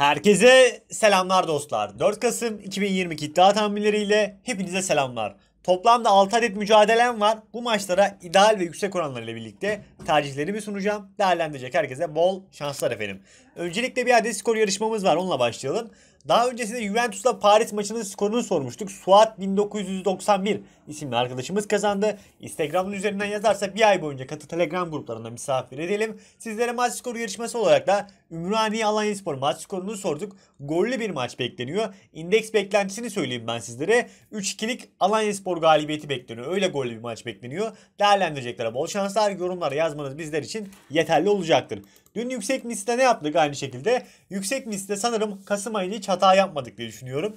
Herkese selamlar dostlar. 4 Kasım 2022 iddia tahminleriyle hepinize selamlar. Toplamda 6 adet mücadelem var. Bu maçlara ideal ve yüksek oranlarıyla birlikte tercihlerimi sunacağım. Değerlendirecek herkese bol şanslar efendim. Öncelikle bir adet skor yarışmamız var. Onunla başlayalım. Daha öncesinde Juventus'la Paris maçının skorunu sormuştuk. Suat 1991 isimli arkadaşımız kazandı. Instagram'ın üzerinden yazarsa bir ay boyunca katı Telegram gruplarında misafir edelim. Sizlere maç skoru yarışması olarak da Ümraniye Alanya Spor maç skorunu sorduk. Gollü bir maç bekleniyor. İndeks beklentisini söyleyeyim ben sizlere. 3-2'lik Alanya Spor galibiyeti bekleniyor. Öyle gollü bir maç bekleniyor. Değerlendireceklere bol şanslar. Yorumlara yazmanız bizler için yeterli olacaktır. Dün yüksek misle ne yaptık aynı şekilde? Yüksek misle sanırım Kasım ayında hiç hata yapmadık diye düşünüyorum.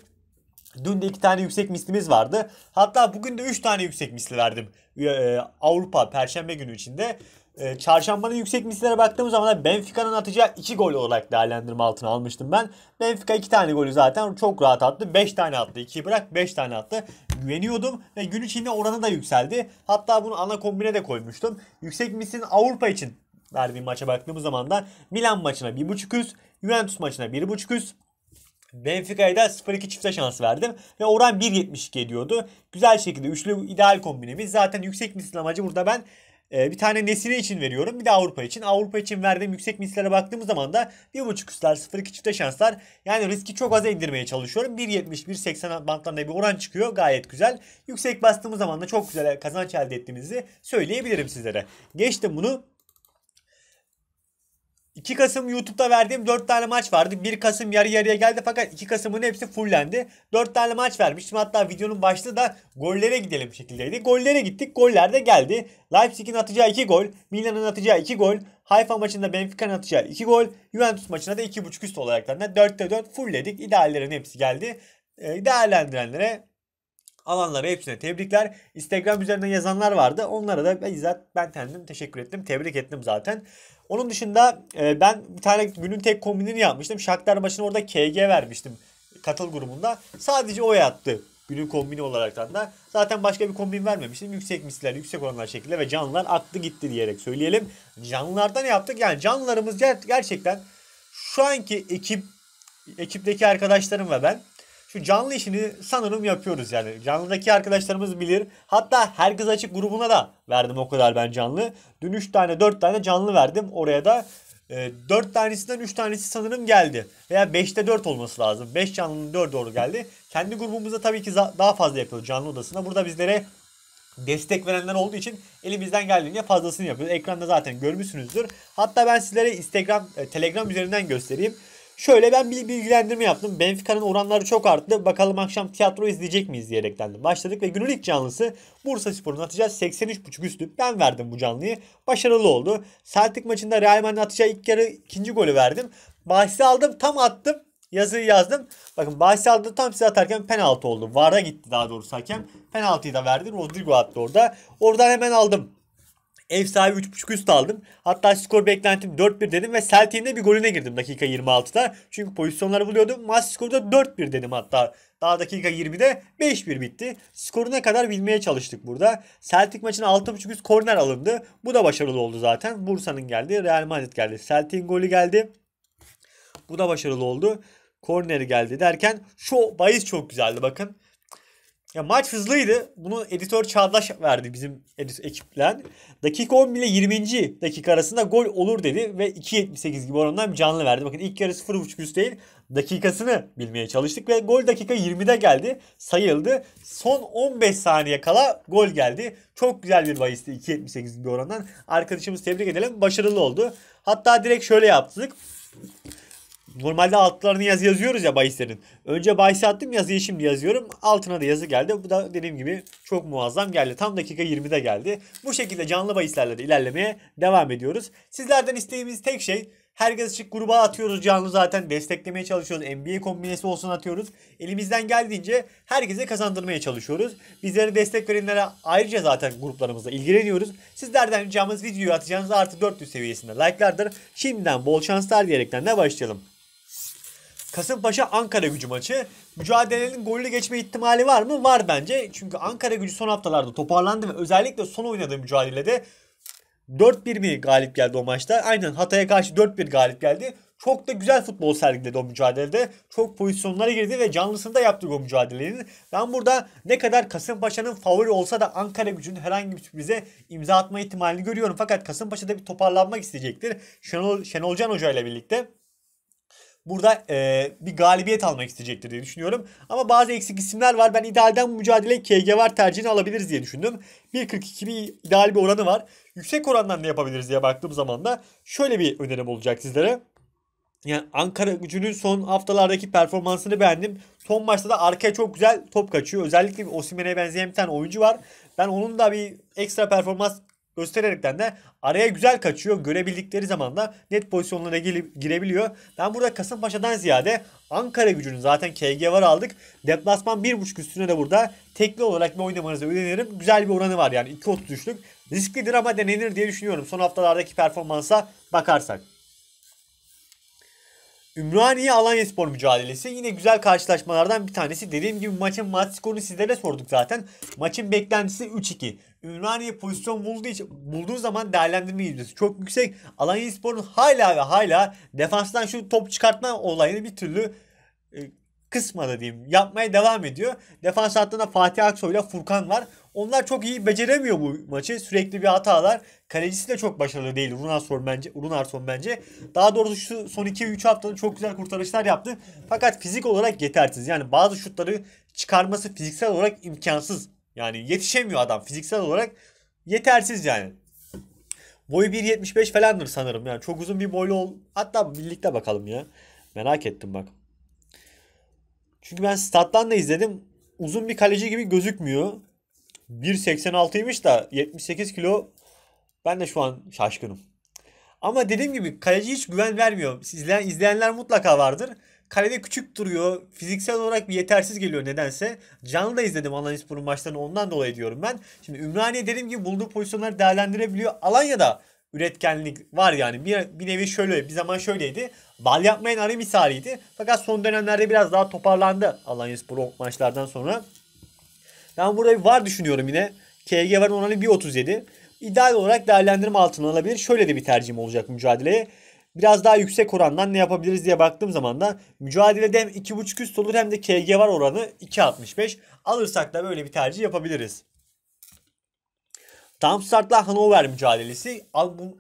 Dün de iki tane yüksek mislimiz vardı. Hatta bugün de üç tane yüksek misli verdim. E, Avrupa Perşembe günü içinde. E, çarşambanın yüksek mislere baktığımız zaman da Benfica'nın atacağı 2 gol olarak değerlendirme altına almıştım ben. Benfica 2 tane golü zaten çok rahat attı. 5 tane attı. 2'yi bırak 5 tane attı. Güveniyordum ve gün içinde oranı da yükseldi. Hatta bunu ana kombine de koymuştum. Yüksek mislin Avrupa için verdiğim maça baktığımız zaman da Milan maçına 1.5 üst, Juventus maçına 1.5 üst, Benfica'ya da 0-2 çifte şans verdim ve oran 1.72 ediyordu. Güzel şekilde üçlü ideal kombinemiz. Zaten yüksek misin amacı burada ben ee, bir tane Nesine için veriyorum. Bir de Avrupa için. Avrupa için verdiğim yüksek mislere baktığımız zaman da 1.5 üstler 0.2 çifte şanslar. Yani riski çok az indirmeye çalışıyorum. 1.70 1.80 bantlarında bir oran çıkıyor. Gayet güzel. Yüksek bastığımız zaman da çok güzel kazanç elde ettiğimizi söyleyebilirim sizlere. Geçtim bunu. 2 Kasım YouTube'da verdiğim 4 tane maç vardı. 1 Kasım yarı yarıya geldi fakat 2 Kasım'ın hepsi fullendi. 4 tane maç vermiştim. Hatta videonun başlığı da gollere gidelim şekildeydi. Gollere gittik. Goller de geldi. Leipzig'in atacağı 2 gol. Milan'ın atacağı 2 gol. Haifa maçında Benfica'nın atacağı 2 gol. Juventus maçına da 2.5 üst olarak da 4'te 4 fullledik. İdeallerin hepsi geldi. Ee, değerlendirenlere alanları hepsine tebrikler. Instagram üzerinden yazanlar vardı. Onlara da bizzat ben kendim teşekkür ettim. Tebrik ettim zaten. Onun dışında e, ben bir tane günün tek kombinini yapmıştım. Şaklar başına orada KG vermiştim katıl grubunda. Sadece o yattı günün kombini olaraktan da. Zaten başka bir kombin vermemiştim. Yüksek misler, yüksek oranlar şekilde ve canlılar aktı gitti diyerek söyleyelim. Canlılardan yaptık? Yani canlılarımız ger gerçekten şu anki ekip ekipteki arkadaşlarım ve ben şu canlı işini sanırım yapıyoruz yani. Canlıdaki arkadaşlarımız bilir. Hatta herkes açık grubuna da verdim o kadar ben canlı. Dün 3 tane 4 tane canlı verdim. Oraya da e, 4 tanesinden 3 tanesi sanırım geldi. Veya 5'te 4 olması lazım. 5 canlının 4 doğru geldi. Kendi grubumuzda tabii ki daha fazla yapıyoruz canlı odasında Burada bizlere destek verenler olduğu için elimizden geldiğince fazlasını yapıyoruz. Ekranda zaten görmüşsünüzdür. Hatta ben sizlere Instagram, e, Telegram üzerinden göstereyim. Şöyle ben bir bilgilendirme yaptım. Benfica'nın oranları çok arttı. Bakalım akşam tiyatro izleyecek miyiz diyerekten de başladık. Ve günün ilk canlısı Bursa Spor'un atacağı 83.5 üstü. Ben verdim bu canlıyı. Başarılı oldu. Celtic maçında Real Madrid atacağı ilk yarı ikinci golü verdim. Bahsi aldım tam attım. Yazıyı yazdım. Bakın bahsi aldı tam size atarken penaltı oldu. VAR'a gitti daha doğrusu hakem. Penaltıyı da verdi. Rodrigo attı orada. Oradan hemen aldım. Ev sahibi 3.5 üst aldım. Hatta skor beklentim 4-1 dedim ve Celtic'in de bir golüne girdim dakika 26'da. Çünkü pozisyonları buluyordum. Maç skoru da 4-1 dedim hatta. Daha dakika 20'de 5-1 bitti. Skoru ne kadar bilmeye çalıştık burada. Celtic maçına 6.5 üst korner alındı. Bu da başarılı oldu zaten. Bursa'nın geldi. Real Madrid geldi. Celtic'in golü geldi. Bu da başarılı oldu. Korneri geldi derken şu bahis çok güzeldi bakın. Ya maç hızlıydı. Bunu editör Çağdaş verdi bizim edit ekiplen. Dakika 10 ile 20. dakika arasında gol olur dedi ve 2.78 gibi oranından bir canlı verdi. Bakın ilk yarı 0.5 üst değil. Dakikasını bilmeye çalıştık ve gol dakika 20'de geldi. Sayıldı. Son 15 saniye kala gol geldi. Çok güzel bir bahisti 2.78 gibi orandan. Arkadaşımız tebrik edelim. Başarılı oldu. Hatta direkt şöyle yaptık. Normalde altlarını yazı yazıyoruz ya bahislerin. Önce bahise attım yazıyı şimdi yazıyorum. Altına da yazı geldi. Bu da dediğim gibi çok muazzam geldi. Tam dakika 20'de geldi. Bu şekilde canlı bahislerle de ilerlemeye devam ediyoruz. Sizlerden isteğimiz tek şey Herkes şık gruba atıyoruz canlı zaten. Desteklemeye çalışıyoruz. NBA kombinesi olsun atıyoruz. Elimizden geldiğince herkese kazandırmaya çalışıyoruz. Bizlere destek verenlere ayrıca zaten gruplarımızla ilgileniyoruz. Sizlerden ricamız videoyu atacağınız artı 400 seviyesinde like'lardır. Şimdiden bol şanslar diyerekten de başlayalım. Kasımpaşa Ankara gücü maçı. Mücadelenin gollü geçme ihtimali var mı? Var bence. Çünkü Ankara gücü son haftalarda toparlandı ve özellikle son oynadığı mücadelede 4-1 mi galip geldi o maçta? Aynen Hatay'a karşı 4-1 galip geldi. Çok da güzel futbol sergiledi o mücadelede. Çok pozisyonlara girdi ve canlısını da yaptı o mücadelenin. Ben burada ne kadar Kasımpaşa'nın favori olsa da Ankara gücünün herhangi bir sürprize imza atma ihtimalini görüyorum. Fakat Kasımpaşa'da bir toparlanmak isteyecektir. Şenol, Şenolcan Can Hoca ile birlikte burada e, bir galibiyet almak isteyecektir diye düşünüyorum. Ama bazı eksik isimler var. Ben idealden bu mücadele KG var tercihini alabiliriz diye düşündüm. 1.42 bir ideal bir oranı var. Yüksek orandan ne yapabiliriz diye baktığım zaman da şöyle bir önerim olacak sizlere. Yani Ankara gücünün son haftalardaki performansını beğendim. Son maçta da arkaya çok güzel top kaçıyor. Özellikle Osimhen'e benzeyen bir tane oyuncu var. Ben onun da bir ekstra performans göstererekten de araya güzel kaçıyor. Görebildikleri zaman da net pozisyonlara girebiliyor. Ben burada Kasımpaşa'dan ziyade Ankara gücünü zaten KG var aldık. Deplasman 1.5 üstüne de burada tekli olarak bir oynamanızı öneririm. Güzel bir oranı var yani 2.33'lük. riskli drama denenir diye düşünüyorum son haftalardaki performansa bakarsak. Ümraniye Alanya Spor mücadelesi yine güzel karşılaşmalardan bir tanesi. Dediğim gibi maçın maç skorunu sizlere sorduk zaten. Maçın beklentisi 3-2. Ümraniye pozisyon bulduğu, için, bulduğu zaman değerlendirme yüzdesi çok yüksek. Alanya Spor'un hala ve hala defanstan şu top çıkartma olayını bir türlü e, kısmadı diyeyim. Yapmaya devam ediyor. Defans hattında Fatih Aksoy ile Furkan var. Onlar çok iyi beceremiyor bu maçı. Sürekli bir hatalar. Kalecisi de çok başarılı değil. Runarson bence. Runarson bence. Daha doğrusu şu son 2-3 haftada çok güzel kurtarışlar yaptı. Fakat fizik olarak yetersiz. Yani bazı şutları çıkarması fiziksel olarak imkansız. Yani yetişemiyor adam fiziksel olarak. Yetersiz yani. Boyu 1.75 falandır sanırım. Yani çok uzun bir boylu ol. Hatta birlikte bakalım ya. Merak ettim bak. Çünkü ben stat'tan da izledim. Uzun bir kaleci gibi gözükmüyor. 1.86'ymış da 78 kilo. Ben de şu an şaşkınım. Ama dediğim gibi kaleci hiç güven vermiyor. İzleyen, izleyenler mutlaka vardır. Kalede küçük duruyor. Fiziksel olarak bir yetersiz geliyor nedense. Canlı da izledim Anadoluspor'un maçlarını ondan dolayı diyorum ben. Şimdi Ümraniye dediğim gibi bulduğu pozisyonları değerlendirebiliyor. Alanya'da üretkenlik var yani. Bir, bir nevi şöyle bir zaman şöyleydi. Bal yapmayan arı misaliydi. Fakat son dönemlerde biraz daha toparlandı Alanya Spor maçlardan sonra. Ben burada bir var düşünüyorum yine. KG var oranı 1.37. İdeal olarak değerlendirme altına alabilir. Şöyle de bir tercihim olacak mücadeleye. Biraz daha yüksek orandan ne yapabiliriz diye baktığım zaman da mücadelede hem 2.5 üst olur hem de KG var oranı 2.65. Alırsak da böyle bir tercih yapabiliriz. Darmstadt'la Hannover mücadelesi.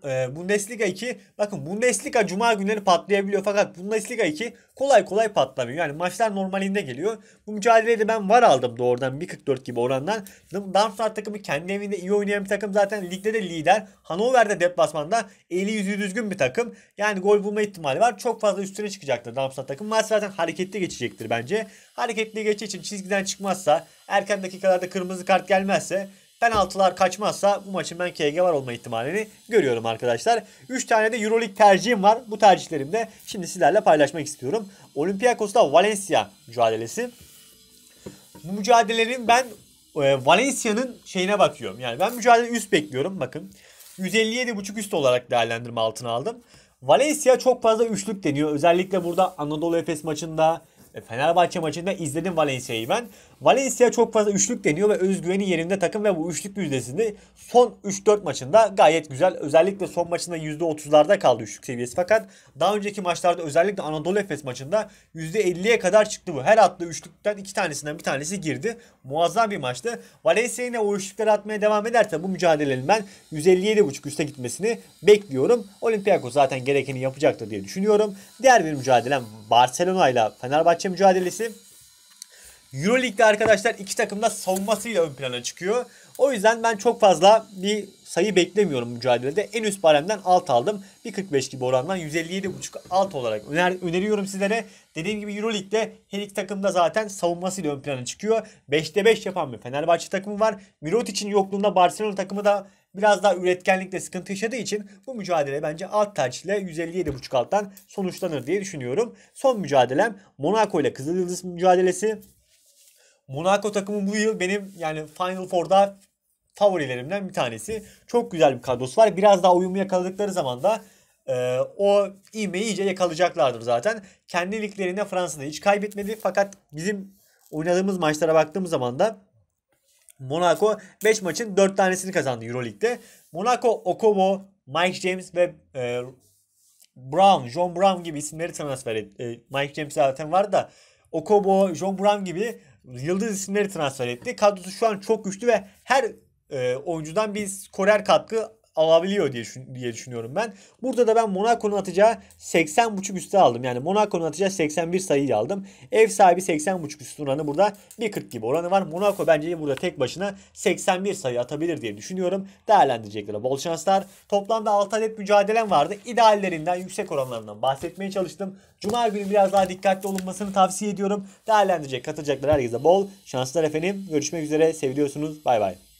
E, Bundesliga 2 bakın Bundesliga cuma günleri patlayabiliyor fakat Bundesliga 2 kolay kolay patlamıyor. Yani maçlar normalinde geliyor. Bu mücadelede de ben var aldım doğrudan 1.44 gibi orandan. Darmstadt takımı kendi evinde iyi oynayan bir takım zaten ligde de lider. Hannover'de deplasmanda eli yüzü düzgün bir takım. Yani gol bulma ihtimali var. Çok fazla üstüne çıkacaktır Darmstadt takım. Maç zaten hareketli geçecektir bence. Hareketli geçiş için çizgiden çıkmazsa erken dakikalarda kırmızı kart gelmezse Penaltılar kaçmazsa bu maçın ben KG var olma ihtimalini görüyorum arkadaşlar. 3 tane de Euroleague tercihim var. Bu tercihlerimi de şimdi sizlerle paylaşmak istiyorum. Olympiakos'ta Valencia mücadelesi. Bu mücadelenin ben e, Valencia'nın şeyine bakıyorum. Yani ben mücadele üst bekliyorum bakın. 157.5 üst olarak değerlendirme altına aldım. Valencia çok fazla üçlük deniyor. Özellikle burada Anadolu Efes maçında e, Fenerbahçe maçında izledim Valencia'yı ben. Valencia çok fazla üçlük deniyor ve özgüveni yerinde takım ve bu üçlük yüzdesini son 3-4 maçında gayet güzel. Özellikle son maçında %30'larda kaldı üçlük seviyesi. Fakat daha önceki maçlarda özellikle Anadolu Efes maçında %50'ye kadar çıktı bu. Her attığı üçlükten iki tanesinden bir tanesi girdi. Muazzam bir maçtı. Valencia yine o üçlükleri atmaya devam ederse bu mücadelenin ben 157.5 üste gitmesini bekliyorum. Olympiakos zaten gerekeni yapacaktır diye düşünüyorum. Diğer bir mücadelem Barcelona ile Fenerbahçe mücadelesi. Euroleague'de arkadaşlar iki takım da savunmasıyla ön plana çıkıyor. O yüzden ben çok fazla bir sayı beklemiyorum mücadelede. En üst baremden alt aldım. 1.45 gibi orandan 157.5 alt olarak öner öneriyorum sizlere. Dediğim gibi Euroleague'de her iki takım da zaten savunmasıyla ön plana çıkıyor. 5'te 5 yapan bir Fenerbahçe takımı var. Mirot için yokluğunda Barcelona takımı da biraz daha üretkenlikle sıkıntı yaşadığı için bu mücadele bence alt tercihle 157.5 alttan sonuçlanır diye düşünüyorum. Son mücadelem Monaco ile Kızıl Yıldız mücadelesi. Monaco takımı bu yıl benim yani Final Four'da favorilerimden bir tanesi. Çok güzel bir kadrosu var. Biraz daha uyumu yakaladıkları zaman da e, o ivmeyi iyice yakalayacaklardır zaten. Kendi liglerinde Fransa'da hiç kaybetmedi. Fakat bizim oynadığımız maçlara baktığımız zaman da Monaco 5 maçın 4 tanesini kazandı Euroleague'de. Monaco, Okobo, Mike James ve e, Brown, John Brown gibi isimleri transfer etti. E, Mike James zaten var da Okobo, John Brown gibi yıldız isimleri transfer etti. Kadrosu şu an çok güçlü ve her e, oyuncudan bir skorer katkı alabiliyor diye, diye düşünüyorum ben. Burada da ben Monaco'nun atacağı 80.5 üstü aldım. Yani Monaco'nun atacağı 81 sayıyı aldım. Ev sahibi 80.5 üstü oranı burada 1.40 gibi oranı var. Monaco bence burada tek başına 81 sayı atabilir diye düşünüyorum. Değerlendirecekler bol şanslar. Toplamda 6 adet mücadelem vardı. İdeallerinden yüksek oranlarından bahsetmeye çalıştım. Cuma günü biraz daha dikkatli olunmasını tavsiye ediyorum. Değerlendirecek katılacaklar herkese bol şanslar efendim. Görüşmek üzere. Seviyorsunuz. Bay bay.